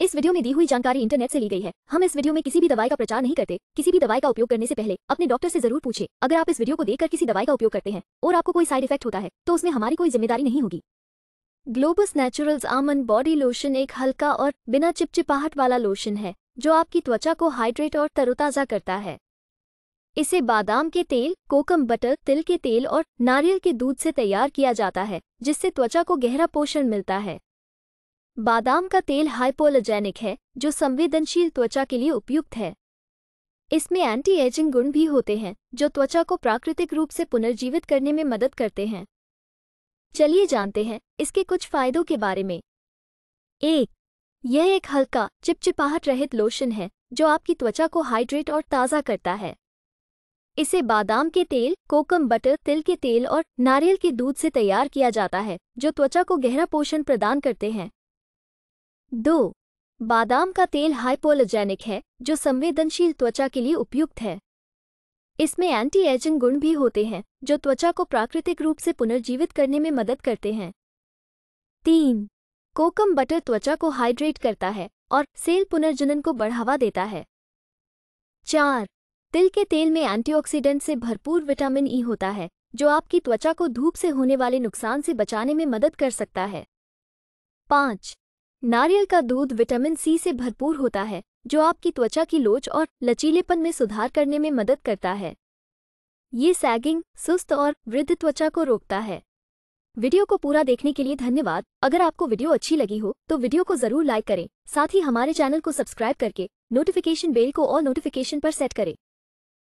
इस वीडियो में दी हुई जानकारी इंटरनेट से ली गई है हम इस वीडियो में किसी भी दवाई का प्रचार नहीं करते किसी भी दवाई का उपयोग करने से पहले अपने डॉक्टर से जरूर पूछे अगर आप इस वीडियो को देखकर किसी दवाई का उपयोग करते हैं और आपको कोई साइड इफेक्ट होता है तो उसमें हमारी कोई जिम्मेदारी नहीं होगी Globus Naturals almond body lotion एक हल्का और बिना चिपचिपाहट वाला लोशन है जो आपकी त्वचा को हाइड्रेट और तरोताज़ा करता है इसे बादाम के तेल कोकम बटर तिल के तेल और नारियल के दूध से तैयार किया जाता है जिससे त्वचा को गहरा पोषण मिलता है बादाम का तेल हाइपोलोजेनिक है जो संवेदनशील त्वचा के लिए उपयुक्त है इसमें एंटी एजिंग गुण भी होते हैं जो त्वचा को प्राकृतिक रूप से पुनर्जीवित करने में मदद करते हैं चलिए जानते हैं इसके कुछ फायदों के बारे में एक यह एक हल्का चिपचिपाहट रहित लोशन है जो आपकी त्वचा को हाइड्रेट और ताज़ा करता है इसे बादाम के तेल कोकम बटर तिल के तेल और नारियल के दूध से तैयार किया जाता है जो त्वचा को गहरा पोषण प्रदान करते हैं दो बादाम का तेल हाइपोलोजेनिक है जो संवेदनशील त्वचा के लिए उपयुक्त है इसमें एंटी एजिंग गुण भी होते हैं जो त्वचा को प्राकृतिक रूप से पुनर्जीवित करने में मदद करते हैं तीन कोकम बटर त्वचा को हाइड्रेट करता है और सेल पुनर्जनन को बढ़ावा देता है चार तिल के तेल में एंटीऑक्सीडेंट से भरपूर विटामिन ई e होता है जो आपकी त्वचा को धूप से होने वाले नुकसान से बचाने में मदद कर सकता है पाँच नारियल का दूध विटामिन सी से भरपूर होता है जो आपकी त्वचा की लोच और लचीलेपन में सुधार करने में मदद करता है ये सैगिंग सुस्त और वृद्ध त्वचा को रोकता है वीडियो को पूरा देखने के लिए धन्यवाद अगर आपको वीडियो अच्छी लगी हो तो वीडियो को जरूर लाइक करें साथ ही हमारे चैनल को सब्सक्राइब करके नोटिफिकेशन बेल को और नोटिफिकेशन पर सेट करें